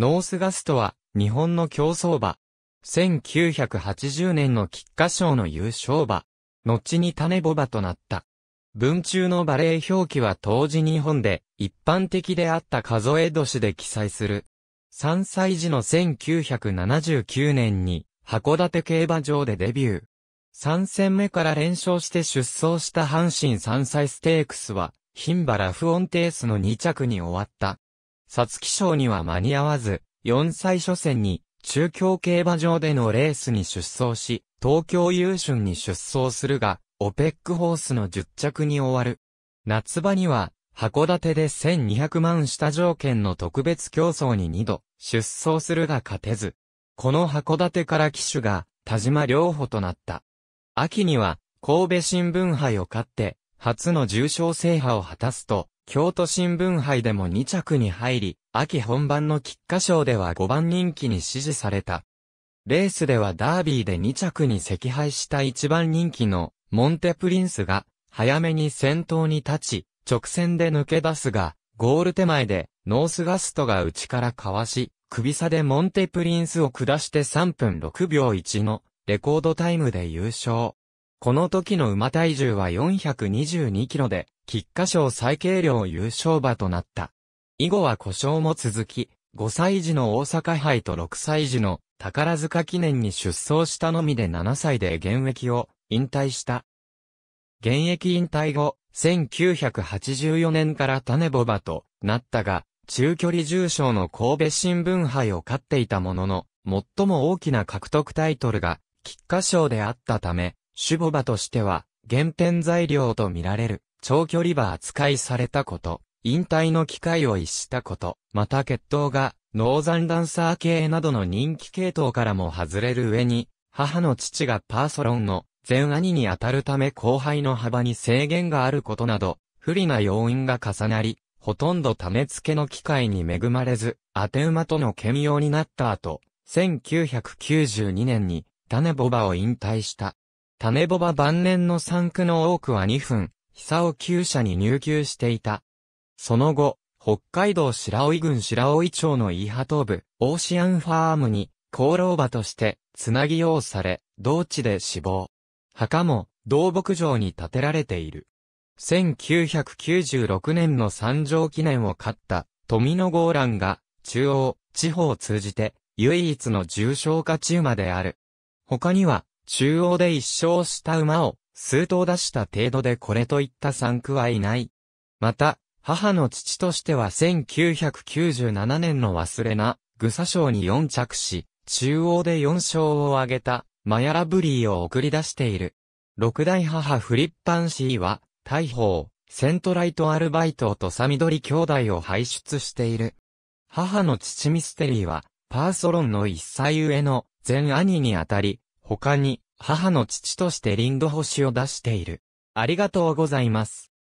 ノースガストは、日本の競争馬。1980年の菊花賞の優勝馬。後に種ボ馬となった。文中のバレー表記は当時日本で一般的であった数え年で記載する。3歳時の1979年に函館競馬場でデビュー。3戦目から連勝して出走した阪神3歳ステークスは、牝馬ラフオンテースの2着に終わった。皐月賞には間に合わず、4歳初戦に、中京競馬場でのレースに出走し、東京優春に出走するが、オペックホースの10着に終わる。夏場には、函館で1200万下条件の特別競争に2度、出走するが勝てず、この函館から騎手が、田島良保となった。秋には、神戸新聞杯を勝って、初の重賞制覇を果たすと、京都新聞杯でも2着に入り、秋本番の菊花賞では5番人気に支持された。レースではダービーで2着に惜敗した1番人気のモンテプリンスが早めに先頭に立ち、直線で抜け出すが、ゴール手前でノースガストが内からかわし、首差でモンテプリンスを下して3分6秒1のレコードタイムで優勝。この時の馬体重は422キロで、菊花賞最軽量優勝馬となった。以後は故障も続き、5歳児の大阪杯と6歳児の宝塚記念に出走したのみで7歳で現役を引退した。現役引退後、1984年から種ボ馬となったが、中距離重賞の神戸新聞杯を勝っていたものの、最も大きな獲得タイトルが、菊花賞であったため、種ボバとしては、原点材料と見られる、長距離馬扱いされたこと、引退の機会を逸したこと、また血統が、ノーザンダンサー系などの人気系統からも外れる上に、母の父がパーソロンの前兄に当たるため後輩の幅に制限があることなど、不利な要因が重なり、ほとんど種付けの機会に恵まれず、当て馬との兼用になった後、1992年に、種ボバを引退した。種ボバ晩年の産区の多くは2分、久尾旧舎に入居していた。その後、北海道白老郡白老町の伊波東部、オーシアンファームに、功労場として、つなぎ用され、同地で死亡。墓も、同牧場に建てられている。1996年の参上記念を勝った、富野豪蘭が、中央、地方を通じて、唯一の重症化中まである。他には、中央で一勝した馬を数頭出した程度でこれといった産区はいない。また、母の父としては1997年の忘れな、グサ賞に4着し、中央で4勝を挙げた、マヤラブリーを送り出している。六代母フリッパンシーは、大砲、セントライトアルバイトとサミドリ兄弟を輩出している。母の父ミステリーは、パーソロンの一歳上の全兄にあたり、他に、母の父としてリンド星を出している。ありがとうございます。